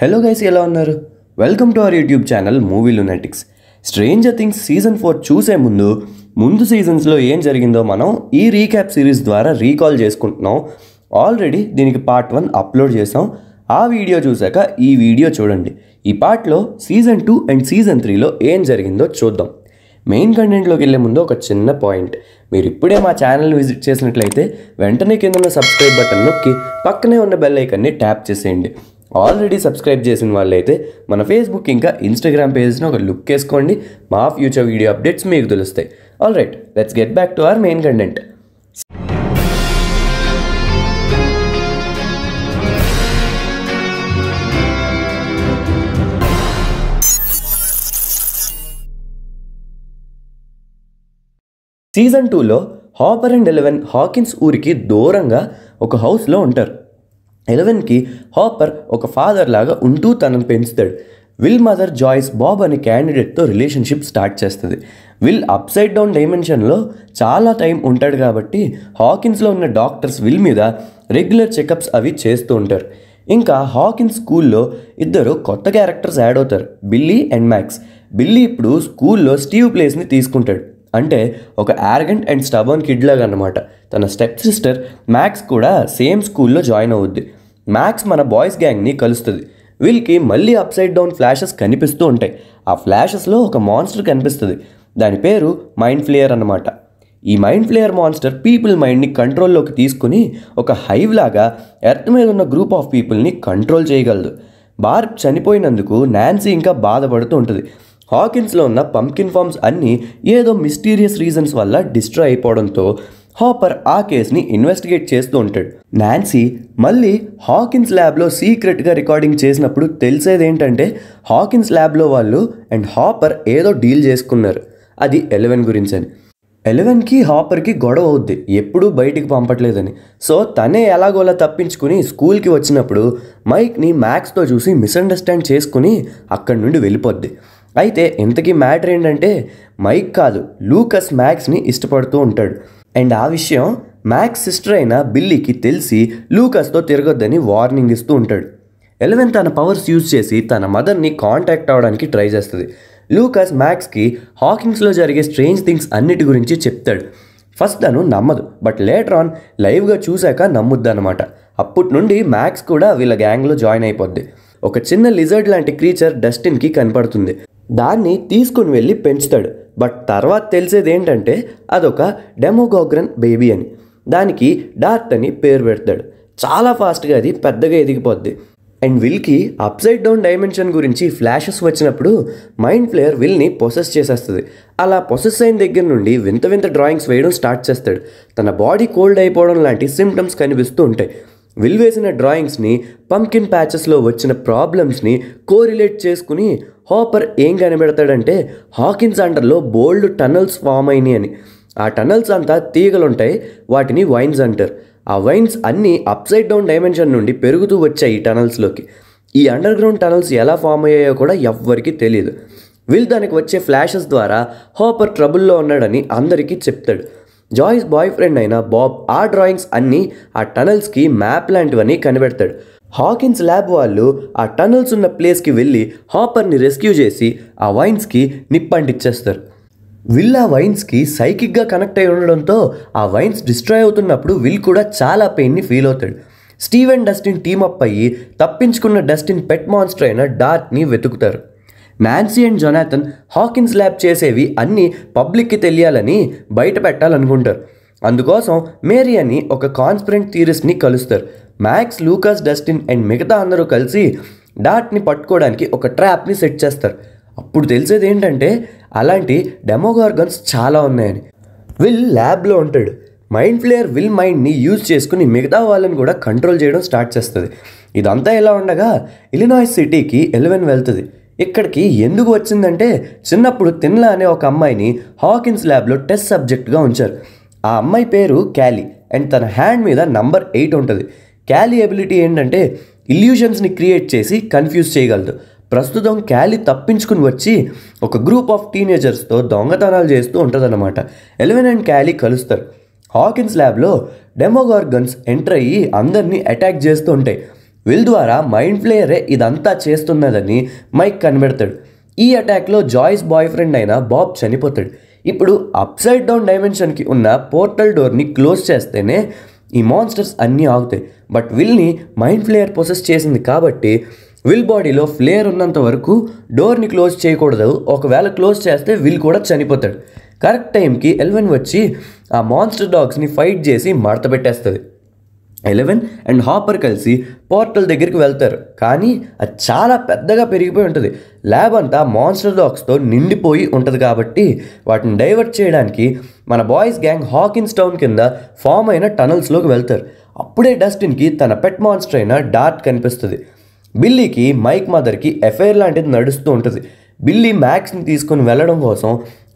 hello guys ఎలా ఉన్నారు welcome to our YouTube channel Movie Lunatics Stranger Things season four చూసే ముందు ముందు సీజన్స్లో ఏం జరిగిందో మనం ఈ రీక్యాప్ సిరీస్ ద్వారా రీకాల్ చేసుకుంటున్నాం ఆల్రెడీ దీనికి పార్ట్ వన్ అప్లోడ్ చేసాం ఆ వీడియో చూశాక ఈ వీడియో చూడండి ఈ పార్ట్లో సీజన్ టూ అండ్ సీజన్ త్రీలో ఏం జరిగిందో చూద్దాం మెయిన్ కంటెంట్లోకి వెళ్ళే ముందు ఒక చిన్న పాయింట్ మీరు ఇప్పుడే మా ఛానల్ని విజిట్ చేసినట్లయితే వెంటనే కింద ఉన్న సబ్స్క్రైబ్ బటన్ నొక్కి పక్కనే ఉన్న బెల్ ఐకన్ని ట్యాప్ చేసేయండి ఆల్రెడీ సబ్స్క్రైబ్ చేసిన వాళ్ళైతే మన ఫేస్బుక్ ఇంకా ఇన్స్టాగ్రామ్ పేజెస్ని ఒక లుక్ వేసుకోండి మా ఫ్యూచర్ వీడియో అప్డేట్స్ మీకు తెలుస్తాయి all right let's get back to our main content season టూలో హాపర్ అండ్ ఎలెవెన్ హాకిన్స్ ఊరికి దూరంగా ఒక హౌస్లో ఉంటారు ఎలవెన్కి హాపర్ ఒక ఫాదర్ లాగా ఉంటూ తనను పెంచుతాడు విల్ మదర్ జాయిస్ బాబ్ అనే క్యాండిడేట్తో రిలేషన్షిప్ స్టార్ట్ చేస్తుంది విల్ అప్సైడ్ డౌన్ డైమెన్షన్లో చాలా టైం ఉంటాడు కాబట్టి హాకిన్స్లో ఉన్న డాక్టర్స్ విల్ మీద రెగ్యులర్ చెకప్స్ అవి చేస్తూ ఉంటారు ఇంకా హాకిన్స్ స్కూల్లో ఇద్దరు కొత్త క్యారెక్టర్స్ యాడ్ అవుతారు బిల్లీ అండ్ మ్యాక్స్ బిల్లీ ఇప్పుడు స్కూల్లో స్టీవ్ ప్లేస్ని తీసుకుంటాడు అంటే ఒక యారగెంట్ అండ్ స్టబర్న్ కిడ్ లాగా అనమాట తన స్టెప్ సిస్టర్ మ్యాక్స్ కూడా సేమ్ స్కూల్లో జాయిన్ అవుద్ది మ్యాక్స్ మన బాయ్స్ గ్యాంగ్ని కలుస్తుంది వీళ్ళకి మళ్ళీ అప్సైడ్ డౌన్ ఫ్లాషెస్ కనిపిస్తూ ఉంటాయి ఆ ఫ్లాషెస్లో ఒక మాన్స్టర్ కనిపిస్తుంది దాని పేరు మైండ్ ఫ్లేయర్ అన్నమాట ఈ మైండ్ ఫ్లేయర్ మాన్స్టర్ పీపుల్ మైండ్ని కంట్రోల్లోకి తీసుకుని ఒక హైవ్ లాగా ఎర్త్ మీద ఉన్న గ్రూప్ ఆఫ్ పీపుల్ని కంట్రోల్ చేయగలదు బార్ చనిపోయినందుకు నాన్సీ ఇంకా బాధపడుతూ ఉంటుంది హాకిన్స్లో ఉన్న పంకిన్ ఫామ్స్ అన్నీ ఏదో మిస్టీరియస్ రీజన్స్ వల్ల డిస్ట్రాయ్ అయిపోవడంతో హాపర్ ఆ కేసుని ఇన్వెస్టిగేట్ చేస్తూ ఉంటాడు నాన్సీ మళ్ళీ హాకిన్స్ ల్యాబ్లో సీక్రెట్గా రికార్డింగ్ చేసినప్పుడు తెలిసేది ఏంటంటే హాకిన్స్ ల్యాబ్లో వాళ్ళు అండ్ హాపర్ ఏదో డీల్ చేసుకున్నారు అది ఎలెవెన్ గురించి అని ఎలెవెన్కి హాపర్కి గొడవ అవుద్ది ఎప్పుడూ బయటికి పంపట్లేదని సో తనే ఎలాగోలా తప్పించుకుని స్కూల్కి వచ్చినప్పుడు మైక్ని మ్యాథ్స్తో చూసి మిస్అండర్స్టాండ్ చేసుకుని అక్కడి నుండి వెళ్ళిపోద్ది అయితే ఇంతకీ మ్యాటర్ ఏంటంటే మైక్ కాదు లూకస్ మ్యాథ్స్ని ఇష్టపడుతూ ఉంటాడు అండ్ ఆ విషయం మ్యాక్స్ సిస్టర్ అయిన బిల్లీకి తెలిసి లూకస్తో తిరగొద్దని వార్నింగ్ ఇస్తూ ఉంటాడు ఎలెవెన్ తన పవర్స్ యూజ్ చేసి తన మదర్ని కాంటాక్ట్ అవ్వడానికి ట్రై చేస్తుంది లూకస్ మ్యాక్స్కి హాకింగ్స్లో జరిగే స్ట్రేంజ్ థింగ్స్ అన్నిటి గురించి చెప్తాడు ఫస్ట్ తను నమ్మదు బట్ లేటర్ ఆన్ లైవ్గా చూశాక నమ్ముద్దనమాట అప్పటి నుండి మ్యాక్స్ కూడా వీళ్ళ గ్యాంగ్లో జాయిన్ అయిపోద్ది ఒక చిన్న లిజర్డ్ లాంటి క్రీచర్ డస్టిన్కి కనపడుతుంది దాన్ని తీసుకుని వెళ్ళి పెంచుతాడు బట్ తర్వాత తెలిసేది ఏంటంటే అదొక డెమోగోగ్రన్ బేబీ అని దానికి డార్ట్ అని పేరు పెడతాడు చాలా ఫాస్ట్గా అది పెద్దగా ఎదిగిపోద్ది అండ్ విల్కి అప్సైడ్ డౌన్ డైమెన్షన్ గురించి ఫ్లాషెస్ వచ్చినప్పుడు మైండ్ ప్లేయర్ విల్ని ప్రొసెస్ చేసేస్తుంది అలా ప్రొసెస్ అయిన దగ్గర నుండి వింత వింత డ్రాయింగ్స్ వేయడం స్టార్ట్ చేస్తాడు తన బాడీ కోల్డ్ అయిపోవడం లాంటి సిమ్టమ్స్ కనిపిస్తూ ఉంటాయి విల్వేసిన డ్రాయింగ్స్ని పంకిన్ ప్యాచెస్లో వచ్చిన ప్రాబ్లమ్స్ని కోరిలేట్ చేసుకుని హాపర్ ఏం కనిపెడతాడంటే హాకిన్స్ అండర్లో బోల్డ్ టన్నల్స్ ఫామ్ అయినాయి అని ఆ టన్నల్స్ అంతా తీగలుంటాయి వాటిని వైన్స్ అంటారు ఆ వైన్స్ అన్నీ అప్సైడ్ డౌన్ డైమెన్షన్ నుండి పెరుగుతూ వచ్చాయి ఈ టనల్స్లోకి ఈ అండర్ గ్రౌండ్ టనల్స్ ఎలా ఫామ్ అయ్యాయో కూడా ఎవ్వరికీ తెలియదు విల్ దానికి వచ్చే ఫ్లాషెస్ ద్వారా హాపర్ ట్రబుల్లో ఉన్నాడని అందరికీ చెప్తాడు జాయిస్ బాయ్ ఫ్రెండ్ అయిన బాబ్ ఆ డ్రాయింగ్స్ అన్నీ ఆ టనల్స్కి మ్యాప్ లాంటివని కనిపెడతాడు హాకిన్స్ ల్యాబ్ వాళ్ళు ఆ టనల్స్ ఉన్న ప్లేస్కి వెళ్ళి హాపర్ని రెస్క్యూ చేసి ఆ వైన్స్కి నిప్పంటిచ్చేస్తారు విల్ ఆ వైన్స్కి సైకిక్గా కనెక్ట్ అయి ఉండడంతో ఆ వైన్స్ డిస్ట్రాయ్ అవుతున్నప్పుడు విల్ కూడా చాలా పెయిన్ని ఫీల్ అవుతాడు స్టీవెన్ డస్టిన్ టీమప్ అయ్యి తప్పించుకున్న డస్టిన్ పెట్ మాన్స్టర్ అయిన డార్క్ని వెతుకుతారు Nancy and Jonathan Hawkins lab చేసేవి అన్నీ పబ్లిక్కి తెలియాలని బయట పెట్టాలనుకుంటారు అందుకోసం మేరీ అని ఒక కాన్స్పరెంట్ థీరిస్ట్ని కలుస్తారు మ్యాక్స్ లూకాస్ డస్టిన్ అండ్ మిగతా అందరూ కలిసి డాట్ని పట్టుకోవడానికి ఒక ట్రాప్ని సెట్ చేస్తారు అప్పుడు తెలిసేది ఏంటంటే అలాంటి డెమోగార్గన్స్ చాలా ఉన్నాయని విల్ ల్యాబ్లో ఉంటాడు మైండ్ ఫ్లేయర్ విల్ మైండ్ని యూజ్ చేసుకుని మిగతా వాళ్ళని కూడా కంట్రోల్ చేయడం స్టార్ట్ చేస్తుంది ఇదంతా ఎలా ఉండగా ఇలినాయ్ సిటీకి ఎలెవెన్ వెళ్తుంది ఇక్కడికి ఎందుకు వచ్చిందంటే చిన్నప్పుడు తిన్లా అనే ఒక అమ్మాయిని హాకిన్స్ ల్యాబ్లో టెస్ట్ సబ్జెక్ట్గా ఉంచారు ఆ అమ్మాయి పేరు క్యాలీ అండ్ తన హ్యాండ్ మీద నంబర్ ఎయిట్ ఉంటుంది క్యాలీ ఎబిలిటీ ఏంటంటే ఇల్యూషన్స్ని క్రియేట్ చేసి కన్ఫ్యూజ్ చేయగలదు ప్రస్తుతం క్యాలీ తప్పించుకుని వచ్చి ఒక గ్రూప్ ఆఫ్ టీనేజర్స్తో దొంగతనాలు చేస్తూ ఉంటుందన్నమాట ఎలెవెన్ అండ్ క్యాలీ కలుస్తారు హాకిన్స్ ల్యాబ్లో డెమోగార్గన్స్ ఎంటర్ అయ్యి అందరినీ అటాక్ చేస్తూ ఉంటాయి వీళ్ళ ద్వారా మైండ్ ప్లేయరే ఇదంతా చేస్తున్నదని మైక్ కనిపెడతాడు ఈ అటాక్లో జాయిస్ బాయ్ ఫ్రెండ్ అయిన బాబ్ చనిపోతాడు ఇప్పుడు అప్సైడ్ డౌన్ డైమెన్షన్కి ఉన్న పోర్టల్ డోర్ని క్లోజ్ చేస్తేనే ఈ మాన్స్టర్స్ అన్నీ ఆగుతాయి బట్ విల్ని మైండ్ ఫ్లేయర్ ప్రొసెస్ చేసింది కాబట్టి విల్ బాడీలో ఫ్లేయర్ ఉన్నంత వరకు డోర్ని క్లోజ్ చేయకూడదు ఒకవేళ క్లోజ్ చేస్తే విల్ కూడా చనిపోతాడు కరెక్ట్ టైంకి ఎల్వెన్ వచ్చి ఆ మాన్స్టర్ డాగ్స్ని ఫైట్ చేసి మడత పెట్టేస్తుంది ఎలెవెన్ అండ్ హాపర్ కలిసి పోర్టల్ దగ్గరికి వెళ్తారు కానీ అది చాలా పెద్దగా పెరిగిపోయి ఉంటుంది ల్యాబ్ అంతా మాన్స్టర్ డాక్స్తో నిండిపోయి ఉంటుంది కాబట్టి వాటిని డైవర్ట్ చేయడానికి మన బాయ్స్ గ్యాంగ్ హాకిన్స్ టౌన్ కింద ఫామ్ అయిన టనల్స్లోకి వెళ్తారు అప్పుడే డస్టిన్కి తన పెట్ మాన్స్టర్ అయిన డార్ట్ కనిపిస్తుంది బిల్లీకి మైక్ మదర్కి ఎఫ్ఐఆర్ లాంటిది నడుస్తూ ఉంటుంది బిల్లీ మ్యాక్స్ని తీసుకొని వెళ్ళడం కోసం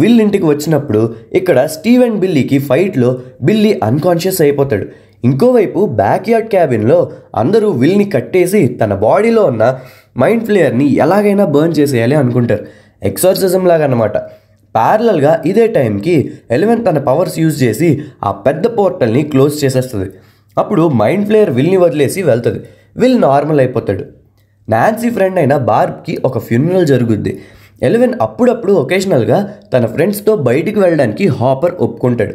విల్ ఇంటికి వచ్చినప్పుడు ఇక్కడ స్టీవెన్ బిల్లీకి ఫైట్లో బిల్లీ అన్కాన్షియస్ అయిపోతాడు ఇంకోవైపు బ్యాక్యార్డ్ క్యాబిన్లో అందరూ విల్ని కట్టేసి తన బాడీలో ఉన్న మైండ్ ఫ్లేయర్ని ఎలాగైనా బర్న్ చేసేయాలి అనుకుంటారు ఎక్సర్సిజం లాగా అనమాట ప్యారలల్గా ఇదే టైంకి ఎలెవెన్ తన పవర్స్ యూజ్ చేసి ఆ పెద్ద పోర్టల్ని క్లోజ్ చేసేస్తుంది అప్పుడు మైండ్ ఫ్లేయర్ విల్ని వదిలేసి వెళ్తుంది విల్ నార్మల్ అయిపోతాడు నాన్సీ ఫ్రెండ్ అయిన బార్బ్కి ఒక ఫ్యూనరల్ జరుగుద్ది ఎలెవెన్ అప్పుడప్పుడు ఒకేషనల్గా తన ఫ్రెండ్స్తో బయటికి వెళ్ళడానికి హాపర్ ఒప్పుకుంటాడు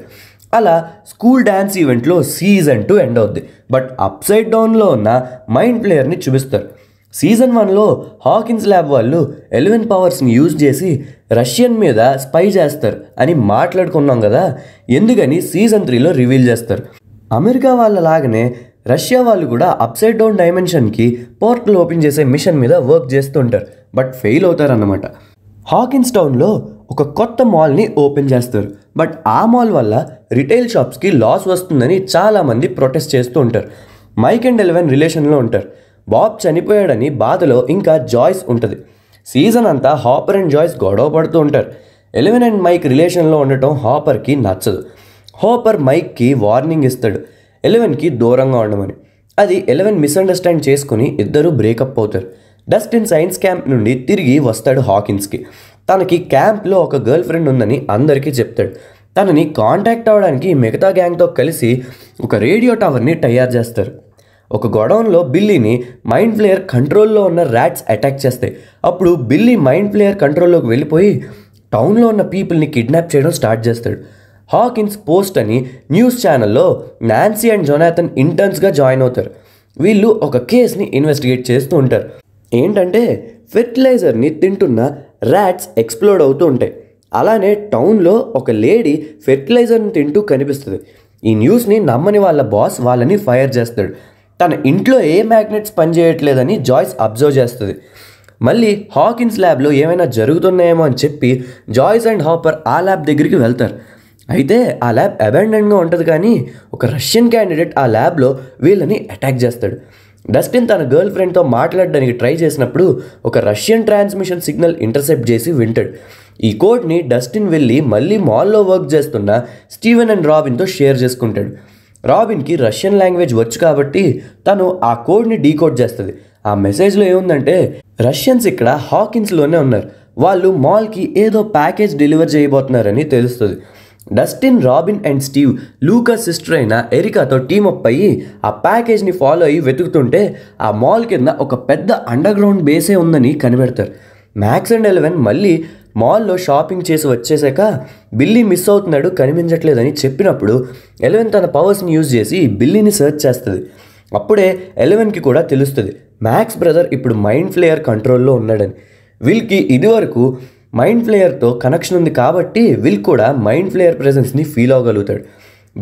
అలా స్కూల్ డ్యాన్స్ ఈవెంట్లో సీజన్ టూ ఎండ్ అవుద్ది బట్ అప్సైడ్ డౌన్లో ఉన్న మైండ్ ప్లేయర్ని చూపిస్తారు సీజన్ వన్లో హాకిన్స్ ల్యాబ్ వాళ్ళు ఎలివెన్ పవర్స్ని యూజ్ చేసి రష్యన్ మీద స్పై చేస్తారు అని మాట్లాడుకున్నాం కదా ఎందుకని సీజన్ త్రీలో రివీల్ చేస్తారు అమెరికా వాళ్ళలాగనే రష్యా వాళ్ళు కూడా అప్సైడ్ డౌన్ డైమెన్షన్కి పోర్టల్ ఓపెన్ చేసే మిషన్ మీద వర్క్ చేస్తుంటారు బట్ ఫెయిల్ అవుతారన్నమాట హాకిన్స్ టౌన్లో ఒక కొత్త మాల్ని ఓపెన్ చేస్తారు బట్ ఆ మాల్ వల్ల రిటైల్ షాప్స్కి లాస్ వస్తుందని చాలామంది ప్రొటెస్ట్ చేస్తూ ఉంటారు మైక్ అండ్ ఎలెవెన్ రిలేషన్లో ఉంటారు బాబ్ చనిపోయాడని బాధలో ఇంకా జాయ్స్ ఉంటుంది సీజన్ అంతా హాపర్ అండ్ జాయ్స్ గొడవ పడుతూ ఉంటారు ఎలెవెన్ అండ్ మైక్ రిలేషన్లో ఉండటం హాపర్కి నచ్చదు హాపర్ మైక్కి వార్నింగ్ ఇస్తాడు ఎలెవెన్కి దూరంగా ఉండమని అది ఎలెవెన్ మిస్అండర్స్టాండ్ చేసుకుని ఇద్దరు బ్రేకప్ అవుతారు ఇన్ సైన్స్ క్యాంప్ నుండి తిరిగి వస్తాడు హాకిన్స్కి తనకి క్యాంప్లో ఒక గర్ల్ ఫ్రెండ్ ఉందని అందరికీ చెప్తాడు తనని కాంటాక్ట్ అవ్వడానికి మిగతా గ్యాంగ్తో కలిసి ఒక రేడియో టవర్ని తయారు చేస్తారు ఒక గొడవంలో బిల్లీని మైండ్ ప్లేయర్ కంట్రోల్లో ఉన్న ర్యాట్స్ అటాక్ చేస్తాయి అప్పుడు బిల్లీ మైండ్ ప్లేయర్ కంట్రోల్లోకి వెళ్ళిపోయి టౌన్లో ఉన్న పీపుల్ని కిడ్నాప్ చేయడం స్టార్ట్ చేస్తాడు హాకిన్స్ పోస్ట్ అని న్యూస్ ఛానల్లో నాన్సీ అండ్ జొనాథన్ ఇంటర్న్స్గా జాయిన్ అవుతారు వీళ్ళు ఒక కేస్ని ఇన్వెస్టిగేట్ చేస్తూ ఉంటారు ఏంటంటే ఫెర్టిలైజర్ని తింటున్న ర్యాట్స్ ఎక్స్ప్లోర్ అవుతూ ఉంటాయి అలానే టౌన్లో ఒక లేడీ ఫెర్టిలైజర్ని తింటూ కనిపిస్తుంది ఈ న్యూస్ని నమ్మని వాళ్ళ బాస్ వాళ్ళని ఫైర్ చేస్తాడు తన ఇంట్లో ఏ మ్యాగ్నెట్స్ పనిచేయట్లేదని జాయ్స్ అబ్జర్వ్ చేస్తుంది మళ్ళీ హాకిన్స్ ల్యాబ్లో ఏమైనా జరుగుతున్నాయేమో అని చెప్పి జాయ్స్ అండ్ హాపర్ ఆ ల్యాబ్ దగ్గరికి వెళ్తారు అయితే ఆ ల్యాబ్ అబాండన్గా ఉంటుంది కానీ ఒక రష్యన్ క్యాండిడేట్ ఆ ల్యాబ్లో వీళ్ళని అటాక్ చేస్తాడు డస్టిన్ తన గర్ల్ ఫ్రెండ్తో మాట్లాడడానికి ట్రై చేసినప్పుడు ఒక రష్యన్ ట్రాన్స్మిషన్ సిగ్నల్ ఇంటర్సెప్ట్ చేసి వింటాడు ఈ కోడ్ని డస్టిన్ వెళ్ళి మళ్ళీ మాల్లో వర్క్ చేస్తున్న స్టీవెన్ అండ్ రాబిన్తో షేర్ చేసుకుంటాడు రాబిన్కి రష్యన్ లాంగ్వేజ్ వచ్చు కాబట్టి తను ఆ కోడ్ని డీకోడ్ చేస్తుంది ఆ మెసేజ్లో ఏముందంటే రష్యన్స్ ఇక్కడ హాకిన్స్లోనే ఉన్నారు వాళ్ళు మాల్కి ఏదో ప్యాకేజ్ డెలివర్ చేయబోతున్నారని తెలుస్తుంది Dustin Robin and Steve Lucas sister అయిన ఎరికాతో టీమప్ అయ్యి ఆ ప్యాకేజ్ని ఫాలో అయ్యి వెతుకుతుంటే ఆ మాల్ కింద ఒక పెద్ద అండర్గ్రౌండ్ బేసే ఉందని కనిపెడతారు మ్యాక్స్ అండ్ ఎలెవెన్ మళ్ళీ మాల్లో షాపింగ్ చేసి వచ్చేసాక బిల్లీ మిస్ అవుతున్నాడు కనిపించట్లేదని చెప్పినప్పుడు ఎలెవెన్ తన పవర్స్ని యూజ్ చేసి బిల్లీని సెర్చ్ చేస్తుంది అప్పుడే ఎలెవెన్కి కూడా తెలుస్తుంది మ్యాక్స్ బ్రదర్ ఇప్పుడు మైండ్ ఫ్లేయర్ కంట్రోల్లో ఉన్నాడని వీళ్ళకి ఇదివరకు మైండ్ ఫ్లేయర్తో కనెక్షన్ ఉంది కాబట్టి విల్ కూడా మైండ్ ఫ్లేయర్ ప్రెజెన్స్ని ఫీల్ అవ్వగలుగుతాడు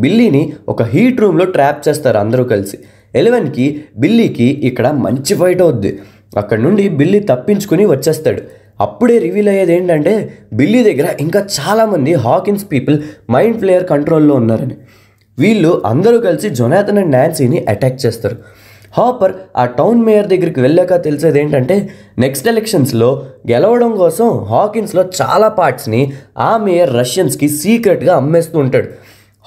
బిల్లీని ఒక హీట్ రూమ్లో ట్రాప్ చేస్తారు అందరూ కలిసి ఎలెవెన్కి బిల్లీకి ఇక్కడ మంచి ఫైట్ అవుద్ది అక్కడ నుండి బిల్లీ తప్పించుకుని వచ్చేస్తాడు అప్పుడే రివీల్ అయ్యేది ఏంటంటే బిల్లీ దగ్గర ఇంకా చాలామంది హాకిన్స్ పీపుల్ మైండ్ ఫ్లేయర్ కంట్రోల్లో ఉన్నారని వీళ్ళు అందరూ కలిసి జొనాథన్ అండ్ నాన్సీని అటాక్ చేస్తారు హాపర్ ఆ టౌన్ మేయర్ దగ్గరికి వెళ్ళాక తెలిసేది ఏంటంటే నెక్స్ట్ ఎలక్షన్స్లో గెలవడం కోసం హాకిన్స్లో చాలా పార్ట్స్ని ఆ మేయర్ రష్యన్స్కి సీక్రెట్గా అమ్మేస్తూ ఉంటాడు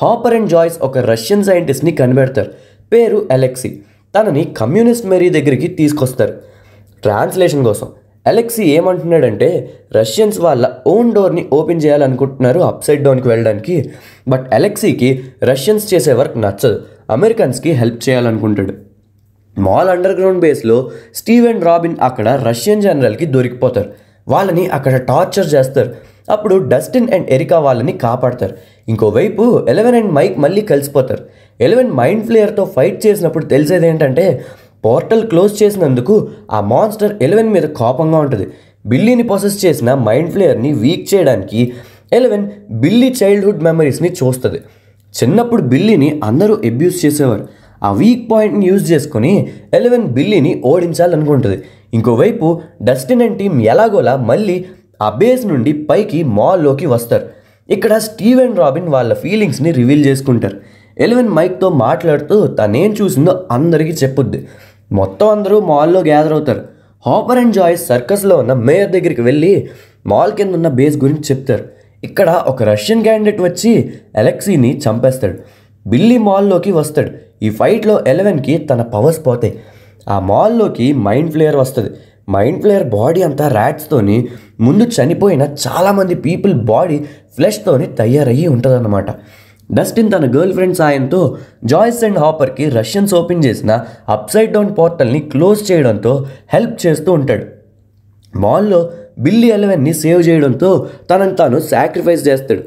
హాపర్ అండ్ జాయిస్ ఒక రష్యన్ సైంటిస్ట్ని కనిపెడతారు పేరు ఎలెక్సీ తనని కమ్యూనిస్ట్ మేరీ దగ్గరికి తీసుకొస్తారు ట్రాన్స్లేషన్ కోసం ఎలెక్సీ ఏమంటున్నాడంటే రష్యన్స్ వాళ్ళ ఓన్ డోర్ని ఓపెన్ చేయాలనుకుంటున్నారు అప్సైడ్ డౌన్కి వెళ్ళడానికి బట్ ఎలెక్సీకి రష్యన్స్ చేసే వర్క్ నచ్చదు అమెరికన్స్కి హెల్ప్ చేయాలనుకుంటాడు మాల్ అండర్ గ్రౌండ్ బేస్లో స్టీవ్ అండ్ రాబిన్ అక్కడ రష్యన్ జనరల్కి దొరికిపోతారు వాళ్ళని అక్కడ టార్చర్ చేస్తారు అప్పుడు డస్టిన్ అండ్ ఎరికా వాళ్ళని కాపాడతారు ఇంకోవైపు ఎలెవెన్ అండ్ మైక్ మళ్ళీ కలిసిపోతారు ఎలెవెన్ మైండ్ ఫ్లేయర్తో ఫైట్ చేసినప్పుడు తెలిసేది ఏంటంటే పోర్టల్ క్లోజ్ చేసినందుకు ఆ మాన్స్టర్ ఎలెవెన్ మీద కోపంగా ఉంటుంది బిల్లీని ప్రొసెస్ చేసిన మైండ్ ఫ్లేయర్ని వీక్ చేయడానికి ఎలెవెన్ బిల్లీ చైల్డ్హుడ్ మెమరీస్ని చూస్తుంది చిన్నప్పుడు బిల్లీని అందరూ అబ్యూస్ చేసేవారు ఆ వీక్ పాయింట్ని యూజ్ చేసుకుని ఎలెవెన్ బిల్లీని ఓడించాలనుకుంటుంది ఇంకోవైపు డస్టిన్ అండ్ టీమ్ ఎలాగోలా మళ్ళీ ఆ బేస్ నుండి పైకి మాల్లోకి వస్తారు ఇక్కడ స్టీవ్ అండ్ రాబిన్ వాళ్ళ ఫీలింగ్స్ని రివీల్ చేసుకుంటారు ఎలెవెన్ మైక్తో మాట్లాడుతూ తనేం చూసిందో అందరికీ చెప్పుద్ది మొత్తం అందరూ మాల్లో గ్యాదర్ అవుతారు హాపర్ అండ్ జాయ్ సర్కస్లో ఉన్న మేయర్ దగ్గరికి వెళ్ళి మాల్ కింద ఉన్న బేస్ గురించి చెప్తారు ఇక్కడ ఒక రష్యన్ క్యాండిడేట్ వచ్చి ఎలక్సీని చంపేస్తాడు బిల్లీ మాల్లోకి వస్తాడు ఈ ఫైట్లో ఎలెవెన్కి తన పవర్స్ పోతాయి ఆ మాల్లోకి మైండ్ ఫ్లేయర్ వస్తుంది మైండ్ ఫ్లేయర్ బాడీ అంతా ర్యాట్స్తోని ముందు చనిపోయిన చాలామంది పీపుల్ బాడీ ఫ్లెష్తోని తయారయ్యి ఉంటుందన్నమాట డస్టిన్ తన గర్ల్ ఫ్రెండ్ సాయంతో జాయిస్ అండ్ హాపర్కి రష్యన్స్ ఓపెన్ చేసిన అప్సైడ్ డౌన్ పోర్టల్ని క్లోజ్ చేయడంతో హెల్ప్ చేస్తూ ఉంటాడు మాల్లో బిల్లీ ఎలెవెన్ని సేవ్ చేయడంతో తనను తాను సాక్రిఫైస్ చేస్తాడు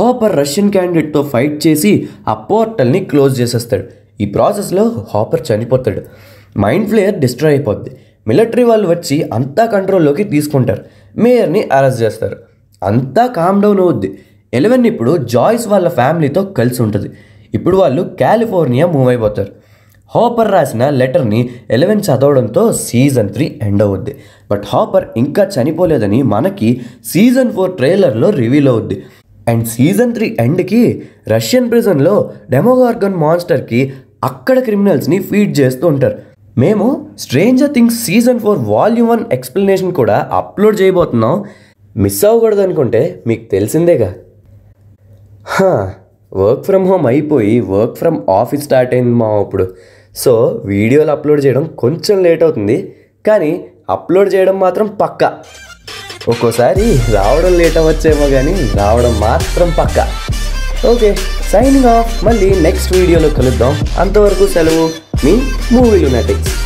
హాపర్ రష్యన్ క్యాండిడేట్తో ఫైట్ చేసి ఆ పోర్టల్ని క్లోజ్ చేసేస్తాడు ఈ ప్రాసెస్లో హాపర్ చనిపోతాడు మైండ్ ఫ్లేయర్ డిస్ట్రాయ్ అయిపోద్ది మిలిటరీ వాళ్ళు వచ్చి అంతా కంట్రోల్లోకి తీసుకుంటారు మేయర్ని అరెస్ట్ చేస్తారు అంతా కామ్ డౌన్ అవుద్ది ఎలెవెన్ ఇప్పుడు జాయిస్ వాళ్ళ ఫ్యామిలీతో కలిసి ఉంటుంది ఇప్పుడు వాళ్ళు కాలిఫోర్నియా మూవ్ అయిపోతారు హాపర్ రాసిన లెటర్ని ఎలెవెన్ చదవడంతో సీజన్ త్రీ ఎండ్ అవుద్ది బట్ హాపర్ ఇంకా చనిపోలేదని మనకి సీజన్ ఫోర్ ట్రైలర్లో రివీల్ అవుద్ది అండ్ సీజన్ త్రీ ఎండ్కి రష్యన్ ప్రిజన్లో డెమోగార్గన్ మాన్స్టర్కి అక్కడ క్రిమినల్స్ని ఫీడ్ చేస్తూ ఉంటారు మేము Stranger Things season four volume one explanation కూడా అప్లోడ్ చేయబోతున్నాం మిస్ అవ్వకూడదు అనుకుంటే మీకు తెలిసిందేగా వర్క్ ఫ్రమ్ హోమ్ అయిపోయి వర్క్ ఫ్రమ్ ఆఫీస్ స్టార్ట్ అయింది మా ఇప్పుడు సో వీడియోలు అప్లోడ్ చేయడం కొంచెం లేట్ అవుతుంది కానీ అప్లోడ్ చేయడం మాత్రం పక్కా ఒక్కోసారి రావడం లేట్ అవ్వచ్చేమో కానీ రావడం మాత్రం పక్క ఓకే సైనింగ్ ఆఫ్ మళ్ళీ నెక్స్ట్ వీడియోలో కలుద్దాం అంతవరకు సెలవు మీ మూవీ లునాటిక్స్